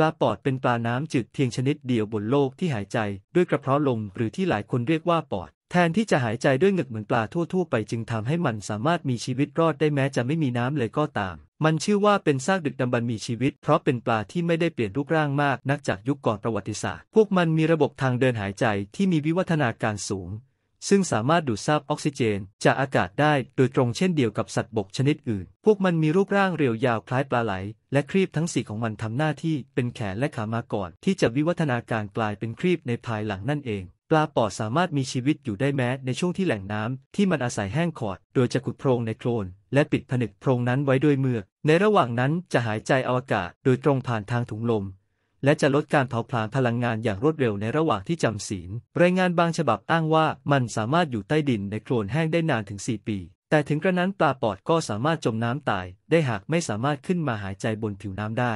ปลาปอดเป็นปลาน้ำจืดเพียงชนิดเดียวบนโลกที่หายใจ ด้วยกระเพาะลมหรือที่หลายคนเรียกว่าปอดแทนที่จะหายใจด้วยเหงือกเหมือนปลาทั่ว ๆ ไปจึงทำให้มันสามารถมีชีวิตรอดได้แม้จะไม่มีน้ำเลยก็ตาม มันชื่อว่าเป็นซากดึกดำบรรมีชีวิตเพราะเป็นปลาที่ไม่ได้เปลี่ยนรูปร่างมากนักจากยุคก่อนประวัติศาสตร์พวกมันมีระบบทางเดินหายใจที่มีวิวัฒนาการสูงซึ่งสามารถดูดซับออกซิเจนจากอากาศได้โดยตรงเช่นเดียวกับสัตว์บกชนิดอื่น พวกมันมีรูปร่างเรียวยาวคล้ายปลาไหล และครีบทั้งสี่ของมันทำหน้าที่เป็นแขนและขามาก่อน ที่จะวิวัฒนาการกลายเป็นครีบในภายหลังนั่นเอง ปลาปอดสามารถมีชีวิตอยู่ได้แม้ในช่วงที่แหล่งน้ำ ที่มันอาศัยแห้งขอด โดยจะขุดโพรงในโคลนและปิดผนึกโพรงนั้นไว้ด้วยมือ ในระหว่างนั้นจะหายใจเอาอากาศโดยตรงผ่านทางถุงลมและจะลดการเผาผลาญพลังงานอย่างรวดเร็วในระหว่างที่จำศีล รายงานบางฉบับอ้างว่ามันสามารถอยู่ใต้ดินในโคลนแห้งได้นานถึง 4 ปี แต่ถึงกระนั้นปลาปอดก็สามารถจมน้ำตาย ได้หากไม่สามารถขึ้นมาหายใจบนผิวน้ำได้